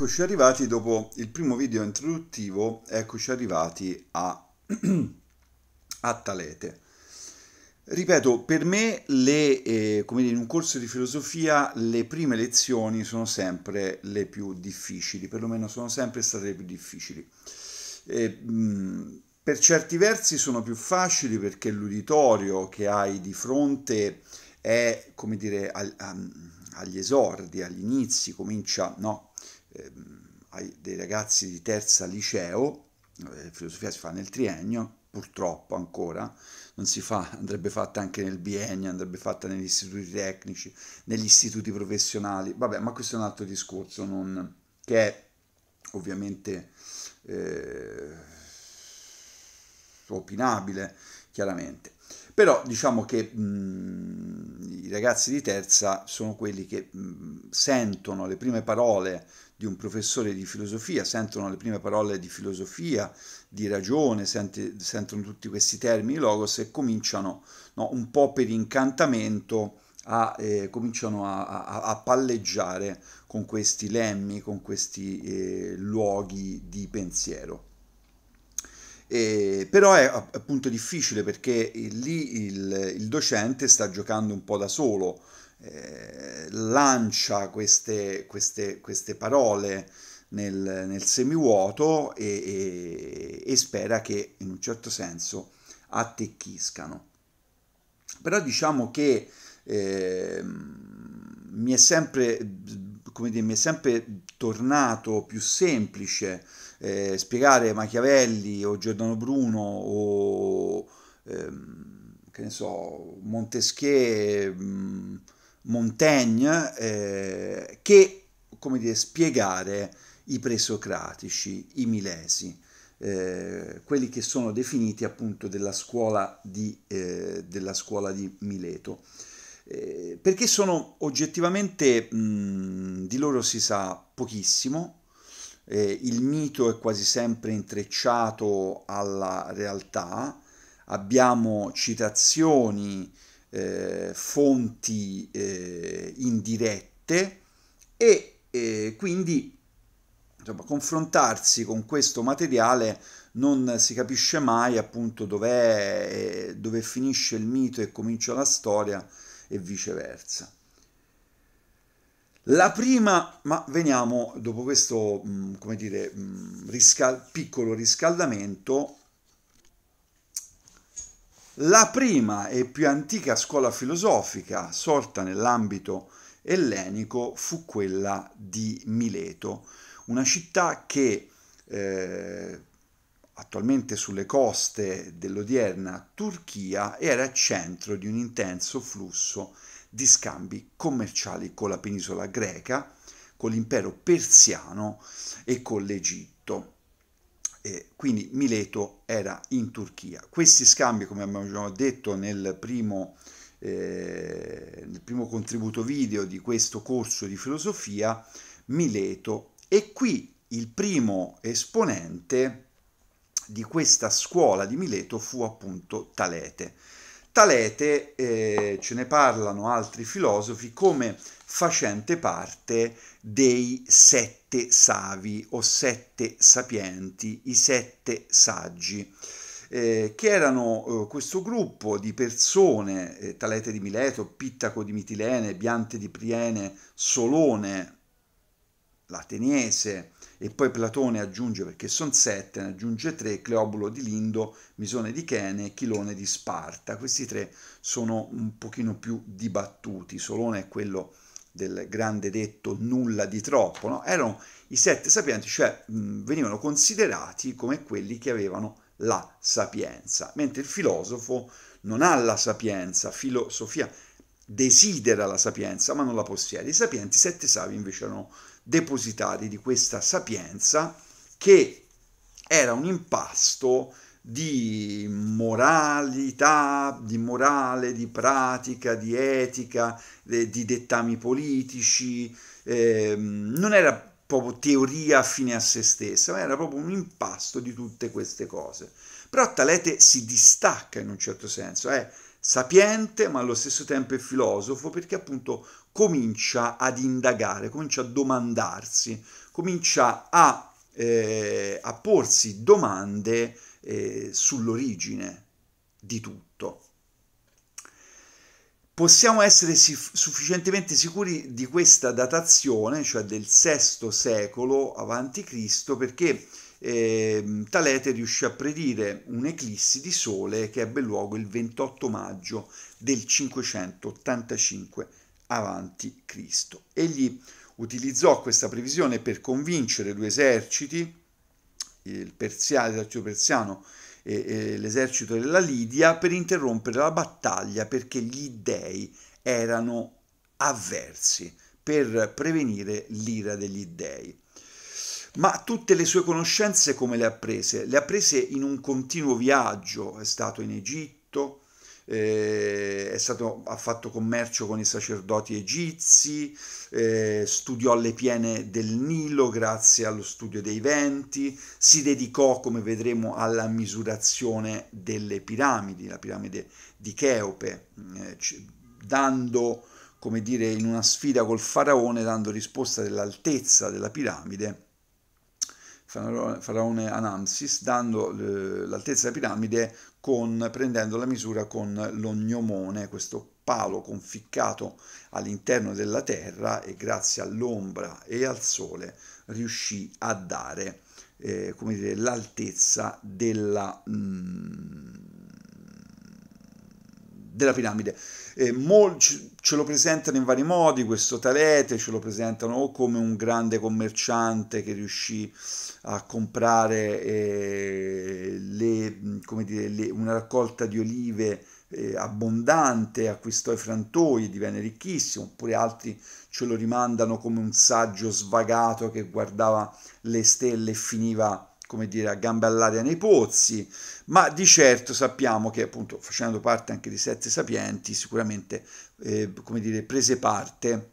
Eccoci arrivati dopo il primo video introduttivo, eccoci arrivati a, a Talete. Ripeto, per me le, eh, come dire, in un corso di filosofia le prime lezioni sono sempre le più difficili, perlomeno sono sempre state le più difficili. E, mh, mm, per certi versi sono più facili perché l'uditorio che hai di fronte è, come dire, al, a, agli esordi, agli inizi, comincia, no, Ehm, ai, dei ragazzi di terza liceo, eh, filosofia si fa nel triennio, purtroppo ancora, non si fa, andrebbe fatta anche nel biennio, andrebbe fatta negli istituti tecnici, negli istituti professionali, vabbè, ma questo è un altro discorso, non, che è ovviamente eh, opinabile, chiaramente però diciamo che mh, mhmm, i ragazzi di terza sono quelli che mh, mhmm, sentono le prime parole di un professore di filosofia, sentono le prime parole di filosofia, di ragione, senti, sentono tutti questi termini logos e cominciano no, un po' per incantamento a, eh, cominciano a, a, a, palleggiare con questi lemmi, con questi eh, luoghi di pensiero. Eh, però è appunto difficile perché eh, lì il, il, docente sta giocando un po' da solo, eh, lancia queste, queste, queste parole nel, nel semivuoto e, e, e, spera che in un certo senso attecchiscano. Però diciamo che eh, mi, è sempre, dire, mi è sempre tornato più semplice eh, spiegare Machiavelli o Giordano Bruno o ehm, che ne so, Montesquieu, mm, Montaigne, eh, che come dire, spiegare i presocratici, i milesi, eh, quelli che sono definiti appunto della scuola di, eh, della scuola di Mileto eh, perché sono oggettivamente mh, mm, di loro si sa pochissimo, eh, il mito è quasi sempre intrecciato alla realtà, abbiamo citazioni, eh, fonti eh, indirette e eh, quindi insomma, confrontarsi con questo materiale non si capisce mai appunto eh, dove finisce il mito e comincia la storia e viceversa. La prima, ma veniamo dopo questo, mm, come dire, mm, riscal- piccolo riscaldamento, la prima e più antica scuola filosofica sorta nell'ambito ellenico fu quella di Mileto, una città che eh, attualmente sulle coste dell'odierna Turchia era centro di un intenso flusso di scambi commerciali con la penisola greca, con l'impero persiano e con l'Egitto. Eh, quindi Mileto era in Turchia. Questi scambi, come abbiamo detto nel primo, eh, nel primo contributo video di questo corso di filosofia, Mileto, e qui il primo esponente di questa scuola di Mileto fu appunto Talete. Talete eh, ce ne parlano altri filosofi come facente parte dei sette savi o sette sapienti, i sette saggi. Eh, che erano eh, questo gruppo di persone, eh, Talete di Mileto, Pittaco di Mitilene, Biante di Priene, Solone, l'ateniese, e poi Platone aggiunge, perché sono sette, ne aggiunge tre, Cleobulo di Lindo, Misone di Chene e Chilone di Sparta. Questi tre sono un pochino più dibattuti, Solone è quello del grande detto nulla di troppo, no? erano i sette sapienti, cioè mh, venivano considerati come quelli che avevano la sapienza, mentre il filosofo non ha la sapienza, filosofia desidera la sapienza, ma non la possiede. I sapienti, sette savi invece erano depositari di questa sapienza che era un impasto di moralità, di morale, di pratica, di etica, di dettami politici, eh, non era proprio teoria fine a se stessa, ma era proprio un impasto di tutte queste cose. Però Talete si distacca in un certo senso, è sapiente ma allo stesso tempo è filosofo perché appunto comincia ad indagare, comincia a domandarsi, comincia a, eh, a porsi domande eh, sull'origine di tutto. Possiamo essere sif- sufficientemente sicuri di questa datazione, cioè del VI secolo a.C., perché eh, Talete riuscì a predire un'eclissi di sole che ebbe luogo il 28 maggio del 585 avanti Cristo. Egli utilizzò questa previsione per convincere due eserciti, il persia, l'esercito persiano e, e l'esercito della Lidia, per interrompere la battaglia perché gli dei erano avversi, per prevenire l'ira degli dei. Ma tutte le sue conoscenze come le ha prese? Le ha prese in un continuo viaggio, è stato in Egitto, eh, stato, ha fatto commercio con i sacerdoti egizi, eh, studiò le piene del Nilo grazie allo studio dei venti, si dedicò, come vedremo, alla misurazione delle piramidi, la piramide di Cheope, mm, eh, dando, come dire, in una sfida col faraone, dando risposta dell'altezza della piramide faraone Anamsis, dando eh, l'altezza della piramide con, prendendo la misura con l'ognomone, questo palo conficcato all'interno della terra e grazie all'ombra e al sole riuscì a dare eh, l'altezza della... Mm, della piramide. Eh, mol, ce lo presentano in vari modi, questo Talete ce lo presentano o come un grande commerciante che riuscì a comprare eh, le, dire, le, una raccolta di olive eh, abbondante, acquistò i frantoi, e divenne ricchissimo, oppure altri ce lo rimandano come un saggio svagato che guardava le stelle e finiva, come dire, a gambe all'aria nei pozzi ma di certo sappiamo che appunto facendo parte anche di sette sapienti sicuramente eh, come dire prese parte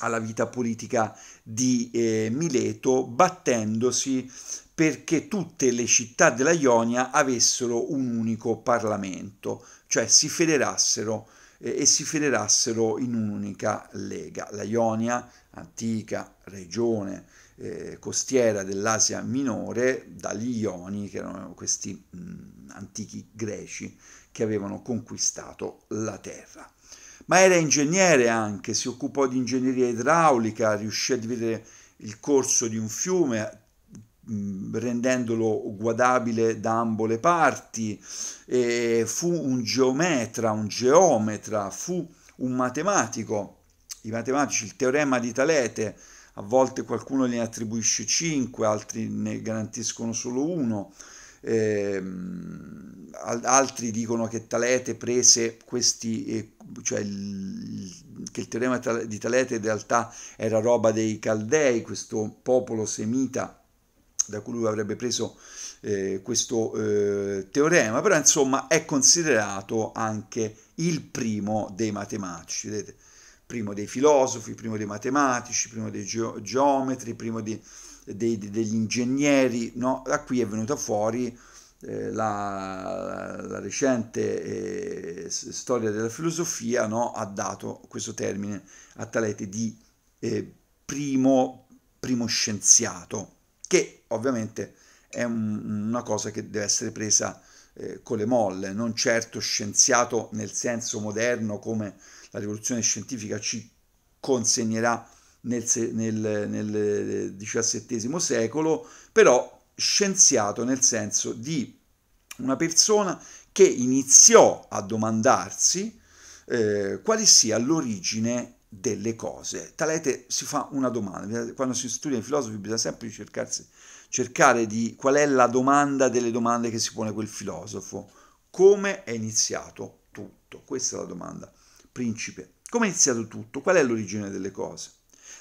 alla vita politica di eh, Mileto battendosi perché tutte le città della Ionia avessero un unico parlamento, cioè si federassero eh, e si federassero in un'unica lega. La Ionia, antica regione eh, costiera dell'Asia Minore, dagli Ioni, che erano questi mh, mm, antichi greci che avevano conquistato la terra. Ma era ingegnere anche, si occupò di ingegneria idraulica, riuscì a dividere il corso di un fiume, rendendolo guadabile da ambo le parti, e fu un geometra, un geometra, fu un matematico. I matematici, il teorema di Talete, a volte qualcuno ne attribuisce 5, altri ne garantiscono solo uno. Eh, altri dicono che Talete prese questi, cioè il, che il teorema di Talete in realtà era roba dei Caldei, questo popolo semita da cui lui avrebbe preso eh, questo eh, teorema, però insomma è considerato anche il primo dei matematici, vedete? primo dei filosofi, primo dei matematici, primo dei ge- geometri, primo di, dei, dei, degli ingegneri, no? da qui è venuta fuori eh, la, la, recente eh, storia della filosofia, no? ha dato questo termine a Talete di eh, primo, primo scienziato che ovviamente è un, una cosa che deve essere presa eh, con le molle, non certo scienziato nel senso moderno come la rivoluzione scientifica ci consegnerà nel, nel, nel XVII eh, secolo, però scienziato nel senso di una persona che iniziò a domandarsi eh, quale sia l'origine delle cose. Talete si fa una domanda, quando si studia i filosofi bisogna sempre cercarsi, cercare di qual è la domanda delle domande che si pone quel filosofo, come è iniziato tutto, questa è la domanda principe, come è iniziato tutto, qual è l'origine delle cose?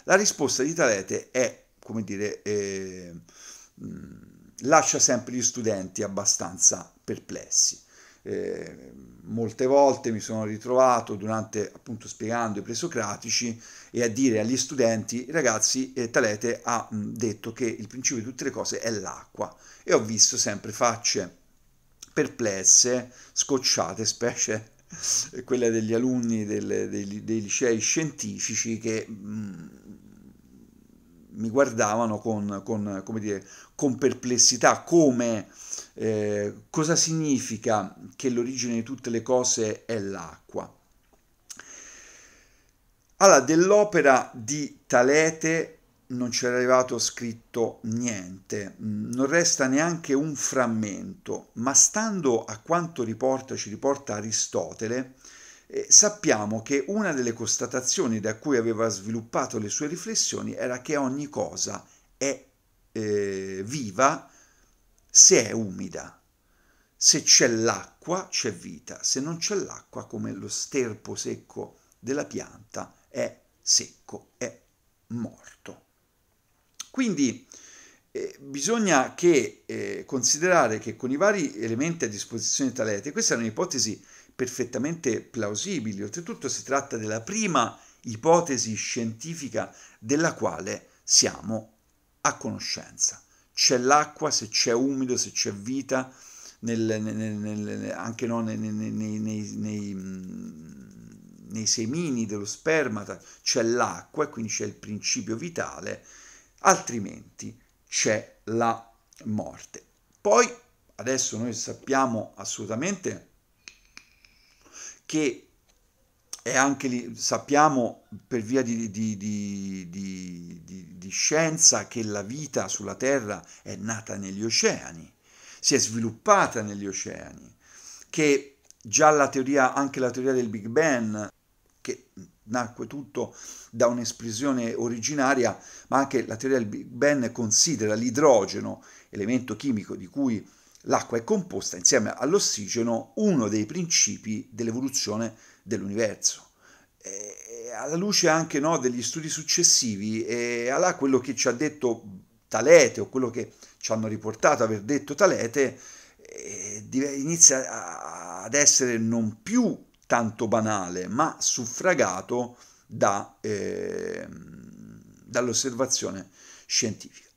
La risposta di Talete è, come dire, eh, mm, lascia sempre gli studenti abbastanza perplessi eh, molte volte mi sono ritrovato durante appunto spiegando i presocratici e a dire agli studenti ragazzi eh, Talete ha mh, detto che il principio di tutte le cose è l'acqua e ho visto sempre facce perplesse, scocciate, specie quella degli alunni del, dei, dei, licei scientifici che mh, mi guardavano con, con, dire, con perplessità come eh, cosa significa che l'origine di tutte le cose è l'acqua? Allora, dell'opera di Talete non c'era arrivato scritto niente, mm, non resta neanche un frammento, ma stando a quanto riporta, ci riporta Aristotele, eh, sappiamo che una delle constatazioni da cui aveva sviluppato le sue riflessioni era che ogni cosa è eh, viva se è umida. Se c'è l'acqua c'è vita, se non c'è l'acqua come lo sterpo secco della pianta è secco, è morto. Quindi eh, bisogna che, eh, considerare che con i vari elementi a disposizione di Talete, questa è un'ipotesi perfettamente plausibile, oltretutto si tratta della prima ipotesi scientifica della quale siamo a conoscenza c'è l'acqua, se c'è umido, se c'è vita, nel, nel, nel, anche no, nei, nei, nei, nei, semini dello spermata c'è l'acqua e quindi c'è il principio vitale, altrimenti c'è la morte. Poi adesso noi sappiamo assolutamente che e anche lì sappiamo per via di, di, di, di, scienza che la vita sulla Terra è nata negli oceani, si è sviluppata negli oceani, che già la teoria, anche la teoria del Big Bang, che nacque tutto da un'espressione originaria, ma anche la teoria del Big Bang considera l'idrogeno, elemento chimico di cui l'acqua è composta, insieme all'ossigeno, uno dei principi dell'evoluzione dell'universo. E alla luce anche no, degli studi successivi, e là quello che ci ha detto Talete o quello che ci hanno riportato aver detto Talete eh, inizia ad essere non più tanto banale, ma suffragato da, eh, dall'osservazione scientifica.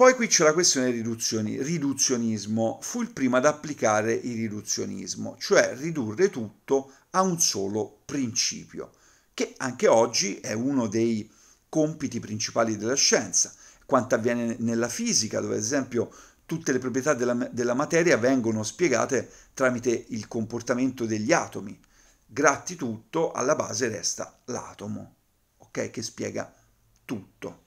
Poi qui c'è la questione riduzioni. riduzionismo. Fu il primo ad applicare il riduzionismo, cioè ridurre tutto a un solo principio, che anche oggi è uno dei compiti principali della scienza. Quanto avviene nella fisica, dove ad esempio tutte le proprietà della, della materia vengono spiegate tramite il comportamento degli atomi. Gratti tutto, alla base resta l'atomo, ok? Che spiega tutto.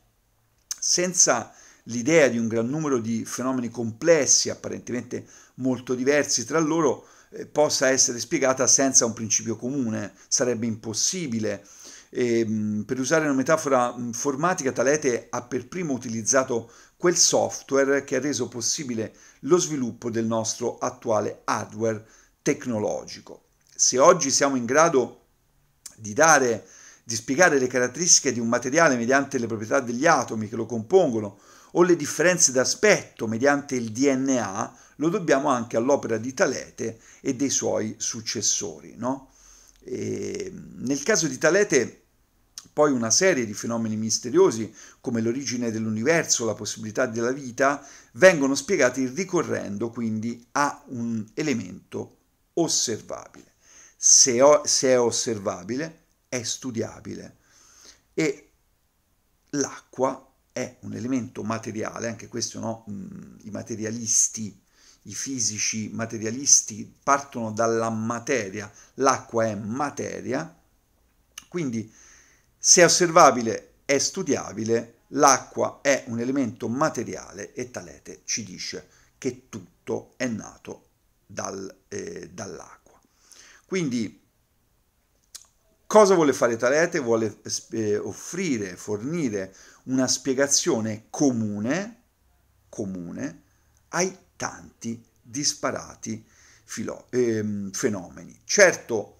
Senza l'idea di un gran numero di fenomeni complessi, apparentemente molto diversi tra loro, eh, possa essere spiegata senza un principio comune, sarebbe impossibile. E, ehm, per usare una metafora informatica, mm, Talete ha per primo utilizzato quel software che ha reso possibile lo sviluppo del nostro attuale hardware tecnologico. Se oggi siamo in grado di dare di spiegare le caratteristiche di un materiale mediante le proprietà degli atomi che lo compongono o le differenze d'aspetto mediante il DNA lo dobbiamo anche all'opera di Talete e dei suoi successori. No? nel caso di Talete poi una serie di fenomeni misteriosi come l'origine dell'universo, la possibilità della vita, vengono spiegati ricorrendo quindi a un elemento osservabile. Se, o, se è osservabile, è studiabile. E l'acqua è un elemento materiale, anche questo no? Mm, i materialisti, i fisici materialisti partono dalla materia, l'acqua è materia, quindi se è osservabile è studiabile, l'acqua è un elemento materiale e Talete ci dice che tutto è nato dal, eh, dall'acqua. Quindi Cosa vuole fare Talete? Vuole eh, offrire, fornire una spiegazione comune, comune ai tanti disparati filo- ehm, fenomeni. Certo,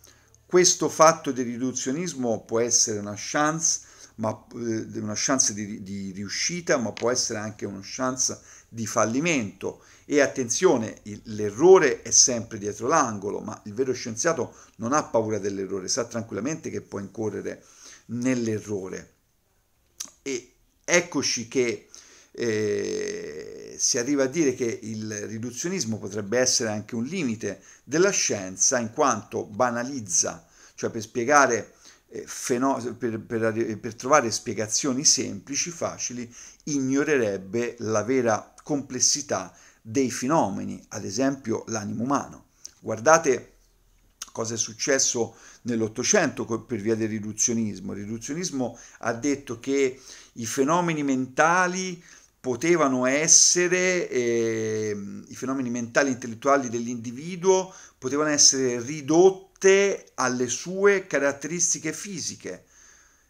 questo fatto di riduzionismo può essere una chance, ma, eh, una chance di, di riuscita, ma può essere anche una chance di fallimento. E attenzione, il, l'errore è sempre dietro l'angolo, ma il vero scienziato non ha paura dell'errore, sa tranquillamente che può incorrere nell'errore. E eccoci che eh, si arriva a dire che il riduzionismo potrebbe essere anche un limite della scienza in quanto banalizza, cioè per spiegare eh, feno- per, per, per trovare spiegazioni semplici, facili, ignorerebbe la vera complessità dei fenomeni, ad esempio l'animo umano. Guardate cosa è successo nell'Ottocento per via del riduzionismo. Il riduzionismo ha detto che i fenomeni mentali potevano essere, eh, i fenomeni mentali e intellettuali dell'individuo potevano essere ridotte alle sue caratteristiche fisiche.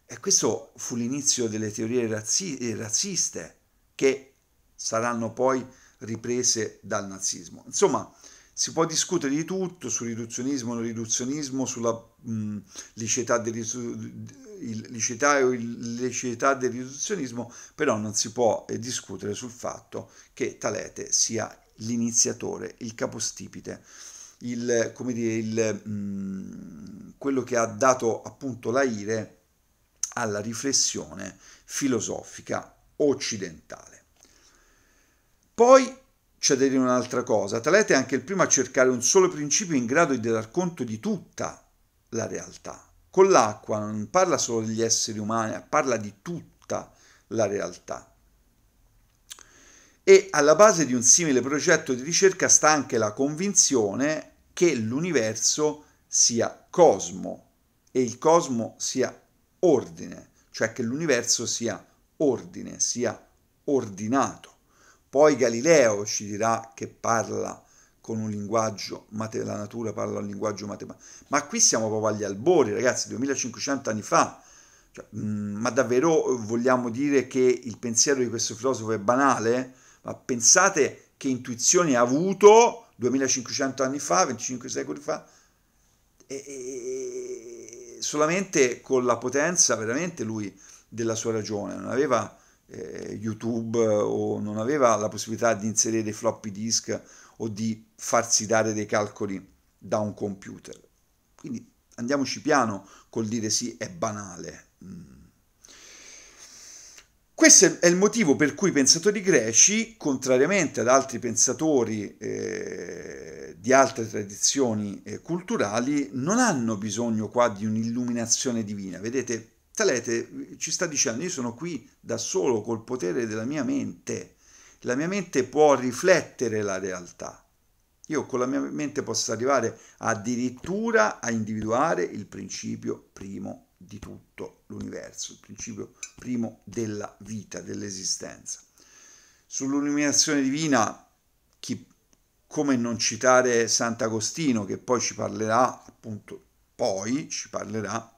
E questo fu l'inizio delle teorie razzi- eh, razziste, che saranno poi riprese dal nazismo. Insomma, si può discutere di tutto, sul riduzionismo, o non riduzionismo, sulla mm, liceità, del, il, liceità o illiceità del riduzionismo, però non si può eh, discutere sul fatto che Talete sia l'iniziatore, il capostipite, il, come dire, il, mh, mm, quello che ha dato appunto l'aire alla riflessione filosofica occidentale. Poi c'è da dire un'altra cosa, Talete è anche il primo a cercare un solo principio in grado di dar conto di tutta la realtà. Con l'acqua non parla solo degli esseri umani, parla di tutta la realtà. E alla base di un simile progetto di ricerca sta anche la convinzione che l'universo sia cosmo e il cosmo sia ordine, cioè che l'universo sia ordine, sia ordinato. Poi Galileo ci dirà che parla con un linguaggio, la natura parla un linguaggio matematico. Ma qui siamo proprio agli albori, ragazzi, 2500 anni fa. Cioè, mh, mm, ma davvero vogliamo dire che il pensiero di questo filosofo è banale? Ma pensate che intuizioni ha avuto 2500 anni fa, 25 secoli fa, e, e, solamente con la potenza veramente lui della sua ragione, non aveva eh, YouTube eh, o non aveva la possibilità di inserire floppy disk o di farsi dare dei calcoli da un computer. Quindi andiamoci piano col dire sì è banale. Mm. Questo è il motivo per cui i pensatori greci, contrariamente ad altri pensatori eh, di altre tradizioni eh, culturali, non hanno bisogno qua di un'illuminazione divina. Vedete, Talete ci sta dicendo io sono qui da solo col potere della mia mente, la mia mente può riflettere la realtà. Io con la mia mente posso arrivare addirittura a individuare il principio primo di tutto l'universo, il principio primo della vita, dell'esistenza. Sull'illuminazione divina, chi, come non citare Sant'Agostino, che poi ci parlerà, appunto, poi ci parlerà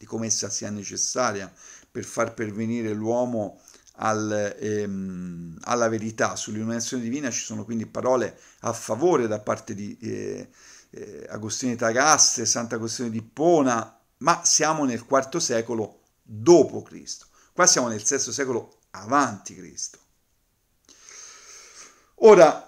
di come essa sia necessaria per far pervenire l'uomo al, ehm, alla verità. Sull'illuminazione divina ci sono quindi parole a favore da parte di eh, eh, Agostino di Tagaste, Sant'Agostino di Ippona, ma siamo nel IV secolo dopo Cristo. Qua siamo nel VI secolo avanti Cristo. Ora,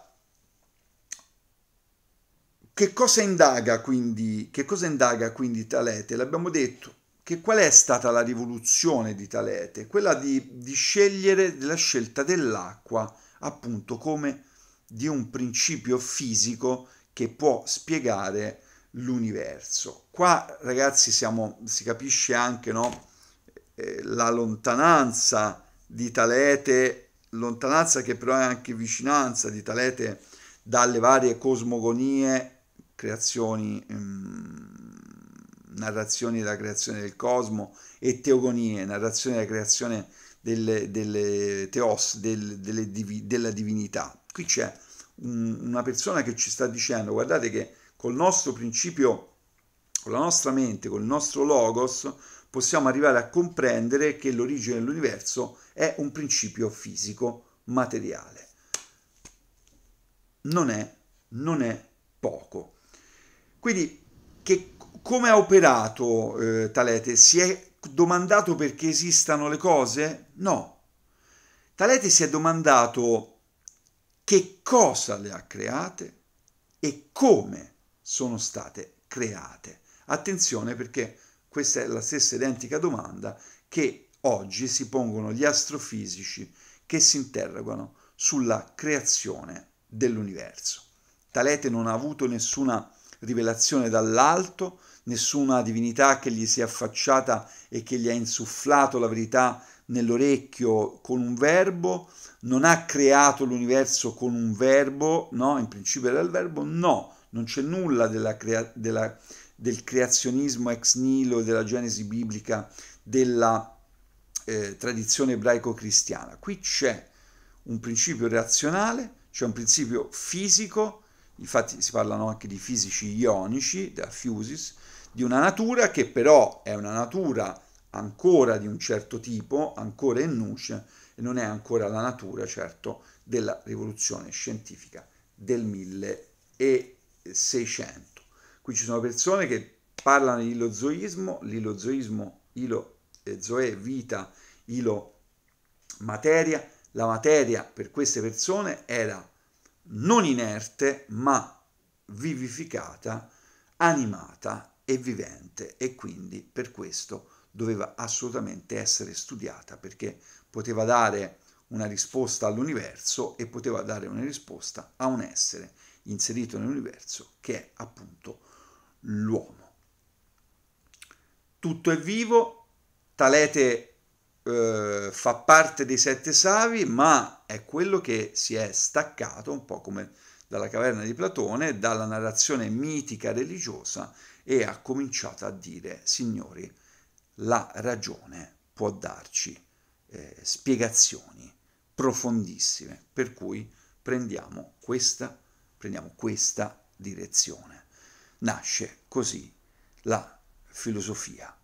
che cosa indaga quindi, che cosa indaga quindi Talete? L'abbiamo detto, che qual è stata la rivoluzione di Talete? Quella di, di scegliere la scelta dell'acqua appunto come di un principio fisico che può spiegare l'universo. Qua ragazzi siamo, si capisce anche no, eh, la lontananza di Talete, lontananza che però è anche vicinanza di Talete dalle varie cosmogonie, creazioni... Mh, ehm, narrazioni della creazione del cosmo, e teogonie, narrazioni della creazione delle, delle teos, del, delle divi, della divinità. Qui c'è un, una persona che ci sta dicendo, guardate che col nostro principio, con la nostra mente, col nostro logos, possiamo arrivare a comprendere che l'origine dell'universo è un principio fisico, materiale. Non è, non è poco. Quindi che come ha operato eh, Talete? Si è domandato perché esistano le cose? No. Talete si è domandato che cosa le ha create e come sono state create. Attenzione perché questa è la stessa identica domanda che oggi si pongono gli astrofisici che si interrogano sulla creazione dell'universo. Talete non ha avuto nessuna rivelazione dall'alto, nessuna divinità che gli sia affacciata e che gli ha insufflato la verità nell'orecchio con un verbo, non ha creato l'universo con un verbo, no? In principio era il verbo, no, non c'è nulla della crea- della, del creazionismo ex nilo e della genesi biblica della eh, tradizione ebraico-cristiana. Qui c'è un principio razionale, c'è un principio fisico, infatti si parlano anche di fisici ionici, da fusis, di una natura che però è una natura ancora di un certo tipo, ancora in nuce, e non è ancora la natura, certo, della rivoluzione scientifica del 1600. Qui ci sono persone che parlano di ilozoismo, l'ilozoismo, ilo e eh, zoe, vita, ilo materia, la materia per queste persone era non inerte ma vivificata, animata e vivente e quindi per questo doveva assolutamente essere studiata perché poteva dare una risposta all'universo e poteva dare una risposta a un essere inserito nell'universo che è appunto l'uomo. Tutto è vivo, Talete eh, fa parte dei sette savi, ma è quello che si è staccato un po' come dalla caverna di Platone, dalla narrazione mitica religiosa e ha cominciato a dire, signori, la ragione può darci eh, spiegazioni profondissime, per cui prendiamo questa, prendiamo questa direzione. Nasce così la filosofia